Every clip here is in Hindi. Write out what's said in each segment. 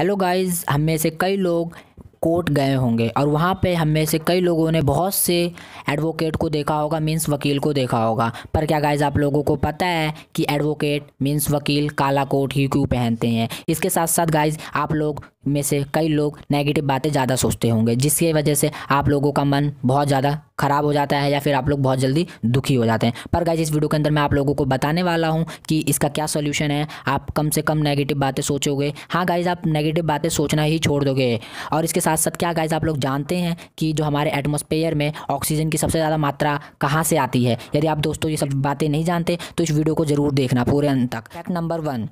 हेलो गाइस हम में से कई लोग कोर्ट गए होंगे और वहाँ पे हम में से कई लोगों ने बहुत से एडवोकेट को देखा होगा मीन्स वकील को देखा होगा पर क्या गाइज आप लोगों को पता है कि एडवोकेट मीन्स वकील काला कोट ही क्यों पहनते हैं इसके साथ साथ गाइज आप लोग में से कई लोग नेगेटिव बातें ज़्यादा सोचते होंगे जिसकी वजह से आप लोगों का मन बहुत ज़्यादा ख़राब हो जाता है या फिर आप लोग बहुत जल्दी दुखी हो जाते हैं पर गाइज इस वीडियो के अंदर मैं आप लोगों को बताने वाला हूँ कि इसका क्या सोल्यूशन है आप कम से कम नेगेटिव बातें सोचोगे हाँ गाइज आप नेगेटिव बातें सोचना ही छोड़ दोगे और इसके साथ साथ क्या गाइज आप लोग जानते हैं कि जो हमारे एटमोसफेयर में ऑक्सीजन की सबसे ज़्यादा मात्रा कहाँ से आती है यदि आप दोस्तों ये सब बातें नहीं जानते तो इस वीडियो को ज़रूर देखना पूरे अंत तक फैक्ट नंबर वन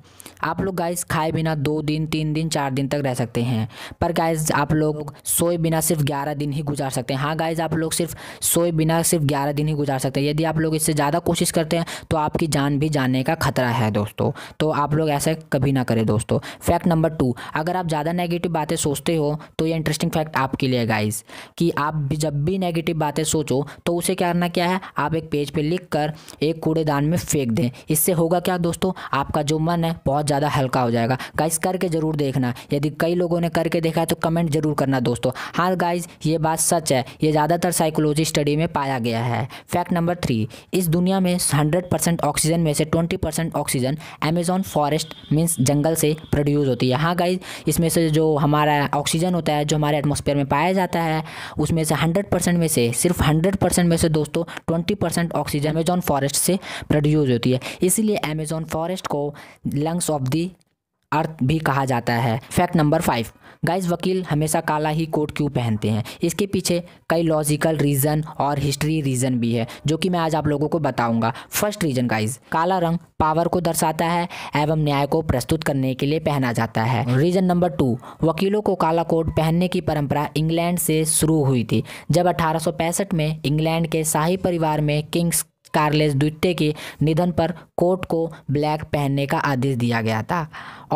आप लोग गाइज खाए बिना दो दिन तीन दिन चार दिन तक रह सकते हैं पर गाइज आप लोग सोए बिना सिर्फ ग्यारह दिन ही गुजार सकते हैं हाँ गाइज आप लोग सिर्फ सोए बिना सिर्फ ग्यारह दिन ही गुजार सकते हैं यदि आप लोग इससे ज़्यादा कोशिश करते हैं तो आपकी जान भी जाने का खतरा है दोस्तों तो आप लोग ऐसा कभी ना करें दोस्तों फैक्ट नंबर टू अगर आप ज़्यादा नेगेटिव बातें सोचते हो तो ये इंटरेस्टिंग फैक्ट आपके लिए गाइज़ कि आप भी जब भी नेगेटिव बातें सोचो तो उसे क्या करना क्या है आप एक पेज पे लिख कर एक कूड़ेदान में फेंक दें इससे होगा क्या दोस्तों आपका जो मन है बहुत ज़्यादा हल्का हो जाएगा गाइस करके ज़रूर देखना यदि कई लोगों ने करके देखा है तो कमेंट ज़रूर करना दोस्तों हाँ गाइज ये बात सच है ये ज़्यादातर साइकोलॉजिस्ट स्टडी में पाया गया है फैक्ट नंबर थ्री इस दुनिया में हंड्रेड परसेंट ऑक्सीजन में से twenty percent oxygen Amazon forest means जंगल से प्रोड्यूस होती है हाँ गाइज इसमें से जो हमारा ऑक्सीजन होता है जो हमारे एटमोसफेयर में पाया जाता है उसमें से हंड्रेड परसेंट में से सिर्फ हंड्रेड परसेंट में से दोस्तों twenty percent oxygen Amazon forest से प्रोड्यूस होती है इसीलिए अमेजोन फॉरेस्ट को लंग्स ऑफ दी अर्थ भी कहा जाता है फैक्ट नंबर फाइव गाइस वकील हमेशा काला ही कोट क्यों पहनते हैं इसके पीछे कई लॉजिकल रीज़न और हिस्ट्री रीज़न भी है जो कि मैं आज आप लोगों को बताऊंगा फर्स्ट रीज़न गाइस काला रंग पावर को दर्शाता है एवं न्याय को प्रस्तुत करने के लिए पहना जाता है रीज़न नंबर टू वकीलों को काला कोट पहनने की परंपरा इंग्लैंड से शुरू हुई थी जब अठारह में इंग्लैंड के शाही परिवार में किंग्स कार्लेस द्वितीय के निधन पर कोर्ट को ब्लैक पहनने का आदेश दिया गया था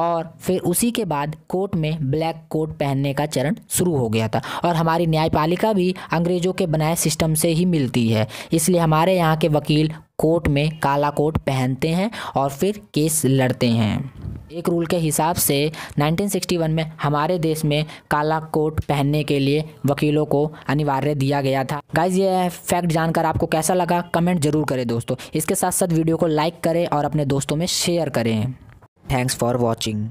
और फिर उसी के बाद कोर्ट में ब्लैक कोट पहनने का चरण शुरू हो गया था और हमारी न्यायपालिका भी अंग्रेज़ों के बनाए सिस्टम से ही मिलती है इसलिए हमारे यहाँ के वकील कोर्ट में काला कोट पहनते हैं और फिर केस लड़ते हैं एक रूल के हिसाब से 1961 में हमारे देश में काला कोट पहनने के लिए वकीलों को अनिवार्य दिया गया था गाइज ये फैक्ट जानकर आपको कैसा लगा कमेंट जरूर करें दोस्तों इसके साथ साथ वीडियो को लाइक करें और अपने दोस्तों में शेयर करें थैंक्स फॉर वॉचिंग